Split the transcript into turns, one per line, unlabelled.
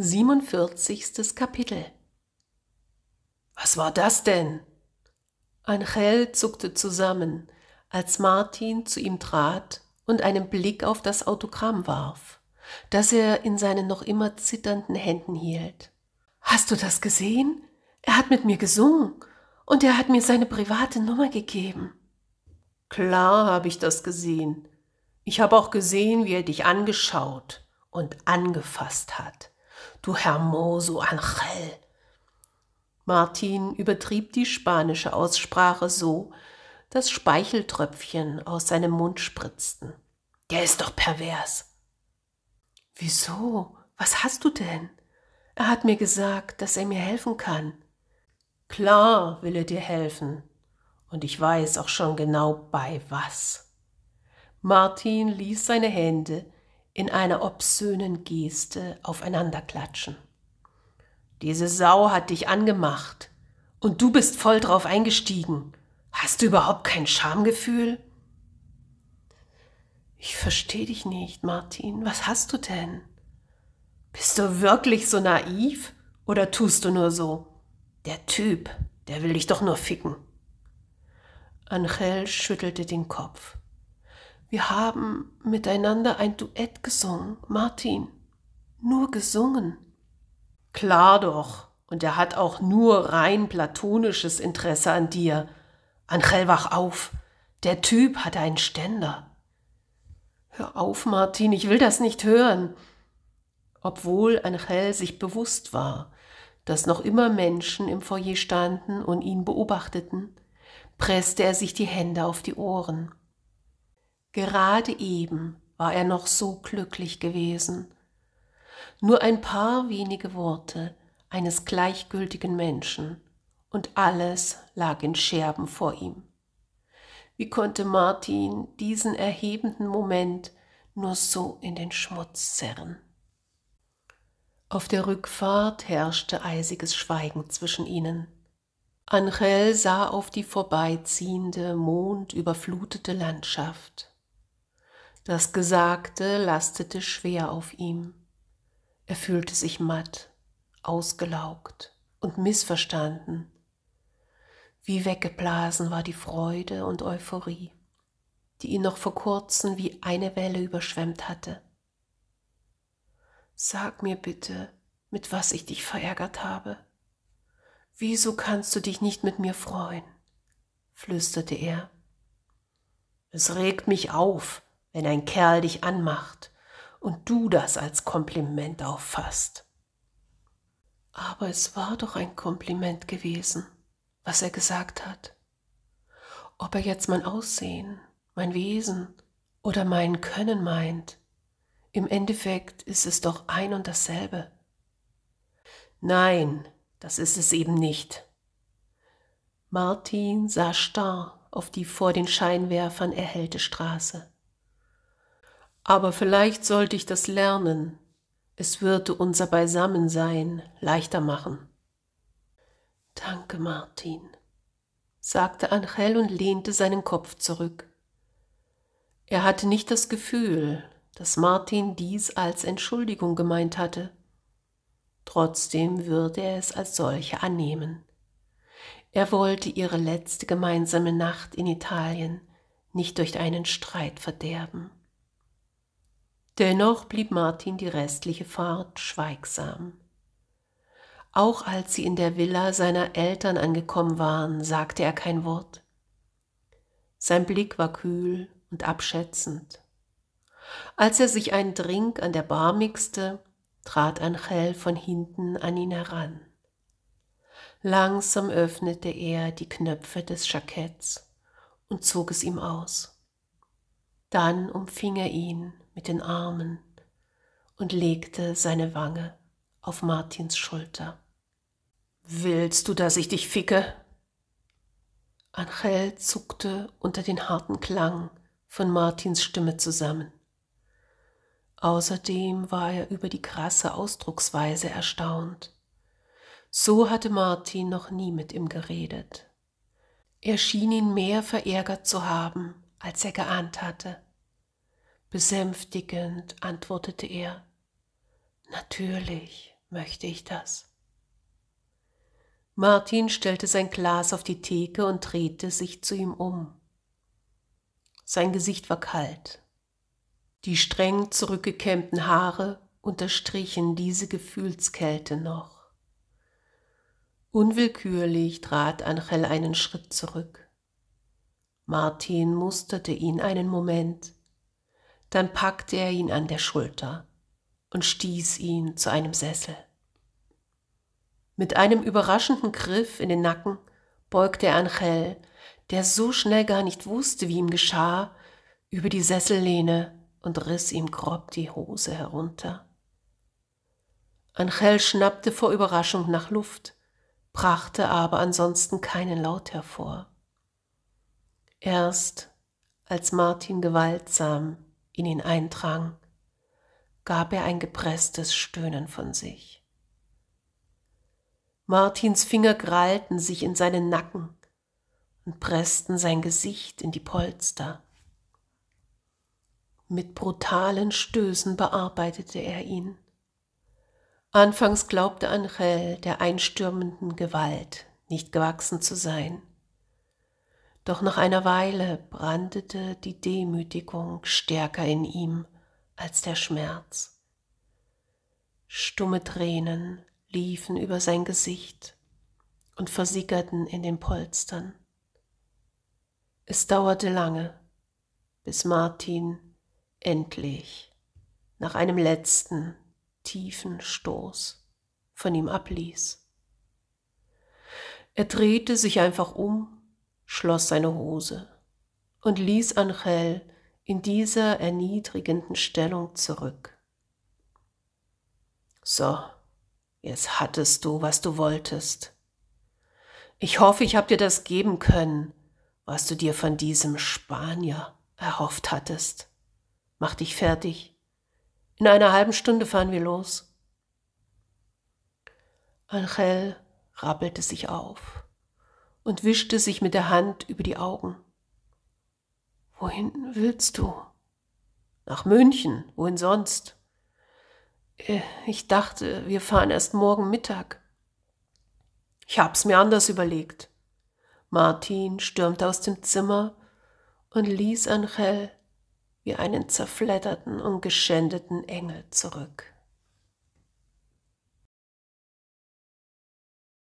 47. Kapitel Was war das denn? Angel zuckte zusammen, als Martin zu ihm trat und einen Blick auf das Autogramm warf, das er in seinen noch immer zitternden Händen hielt. Hast du das gesehen? Er hat mit mir gesungen und er hat mir seine private Nummer gegeben. Klar habe ich das gesehen. Ich habe auch gesehen, wie er dich angeschaut und angefasst hat. Du hermoso Angel. Martin übertrieb die spanische Aussprache so, dass Speicheltröpfchen aus seinem Mund spritzten. Der ist doch pervers. Wieso? Was hast du denn? Er hat mir gesagt, dass er mir helfen kann. Klar will er dir helfen. Und ich weiß auch schon genau bei was. Martin ließ seine Hände in einer obszönen Geste aufeinander klatschen. Diese Sau hat dich angemacht und du bist voll drauf eingestiegen. Hast du überhaupt kein Schamgefühl? Ich verstehe dich nicht, Martin. Was hast du denn? Bist du wirklich so naiv oder tust du nur so? Der Typ, der will dich doch nur ficken. Angel schüttelte den Kopf. Wir haben miteinander ein Duett gesungen, Martin. Nur gesungen. Klar doch. Und er hat auch nur rein platonisches Interesse an dir. Angel, wach auf. Der Typ hat einen Ständer. Hör auf, Martin, ich will das nicht hören. Obwohl Angel sich bewusst war, dass noch immer Menschen im Foyer standen und ihn beobachteten, presste er sich die Hände auf die Ohren. Gerade eben war er noch so glücklich gewesen. Nur ein paar wenige Worte eines gleichgültigen Menschen und alles lag in Scherben vor ihm. Wie konnte Martin diesen erhebenden Moment nur so in den Schmutz zerren? Auf der Rückfahrt herrschte eisiges Schweigen zwischen ihnen. Angel sah auf die vorbeiziehende, mondüberflutete Landschaft. Das Gesagte lastete schwer auf ihm. Er fühlte sich matt, ausgelaugt und missverstanden. Wie weggeblasen war die Freude und Euphorie, die ihn noch vor kurzem wie eine Welle überschwemmt hatte. Sag mir bitte, mit was ich dich verärgert habe. Wieso kannst du dich nicht mit mir freuen? flüsterte er. Es regt mich auf, wenn ein Kerl dich anmacht und du das als Kompliment auffasst. Aber es war doch ein Kompliment gewesen, was er gesagt hat. Ob er jetzt mein Aussehen, mein Wesen oder mein Können meint, im Endeffekt ist es doch ein und dasselbe. Nein, das ist es eben nicht. Martin sah starr auf die vor den Scheinwerfern erhellte Straße. Aber vielleicht sollte ich das lernen. Es würde unser Beisammensein leichter machen. Danke, Martin, sagte Angel und lehnte seinen Kopf zurück. Er hatte nicht das Gefühl, dass Martin dies als Entschuldigung gemeint hatte. Trotzdem würde er es als solche annehmen. Er wollte ihre letzte gemeinsame Nacht in Italien nicht durch einen Streit verderben. Dennoch blieb Martin die restliche Fahrt schweigsam. Auch als sie in der Villa seiner Eltern angekommen waren, sagte er kein Wort. Sein Blick war kühl und abschätzend. Als er sich einen Drink an der Bar mixte, trat Angel von hinten an ihn heran. Langsam öffnete er die Knöpfe des Jacketts und zog es ihm aus. Dann umfing er ihn mit den Armen und legte seine Wange auf Martins Schulter. Willst du, dass ich dich ficke? Angel zuckte unter den harten Klang von Martins Stimme zusammen. Außerdem war er über die krasse Ausdrucksweise erstaunt. So hatte Martin noch nie mit ihm geredet. Er schien ihn mehr verärgert zu haben, als er geahnt hatte. Besänftigend antwortete er, Natürlich möchte ich das. Martin stellte sein Glas auf die Theke und drehte sich zu ihm um. Sein Gesicht war kalt. Die streng zurückgekämmten Haare unterstrichen diese Gefühlskälte noch. Unwillkürlich trat Angel einen Schritt zurück. Martin musterte ihn einen Moment, dann packte er ihn an der Schulter und stieß ihn zu einem Sessel. Mit einem überraschenden Griff in den Nacken beugte er Angel, der so schnell gar nicht wusste, wie ihm geschah, über die Sessellehne und riss ihm grob die Hose herunter. Angel schnappte vor Überraschung nach Luft, brachte aber ansonsten keinen Laut hervor. Erst als Martin gewaltsam in ihn eindrang, gab er ein gepresstes Stöhnen von sich. Martins Finger krallten sich in seinen Nacken und pressten sein Gesicht in die Polster. Mit brutalen Stößen bearbeitete er ihn. Anfangs glaubte Angel der einstürmenden Gewalt nicht gewachsen zu sein doch nach einer Weile brandete die Demütigung stärker in ihm als der Schmerz. Stumme Tränen liefen über sein Gesicht und versickerten in den Polstern. Es dauerte lange, bis Martin endlich nach einem letzten tiefen Stoß von ihm abließ. Er drehte sich einfach um schloss seine Hose und ließ Angel in dieser erniedrigenden Stellung zurück. So, jetzt hattest du, was du wolltest. Ich hoffe, ich habe dir das geben können, was du dir von diesem Spanier erhofft hattest. Mach dich fertig. In einer halben Stunde fahren wir los. Angel rappelte sich auf und wischte sich mit der Hand über die Augen. Wohin willst du? Nach München, wohin sonst? Äh, ich dachte, wir fahren erst morgen Mittag. Ich hab's mir anders überlegt. Martin stürmte aus dem Zimmer und ließ Angel wie einen zerfledderten und geschändeten Engel zurück.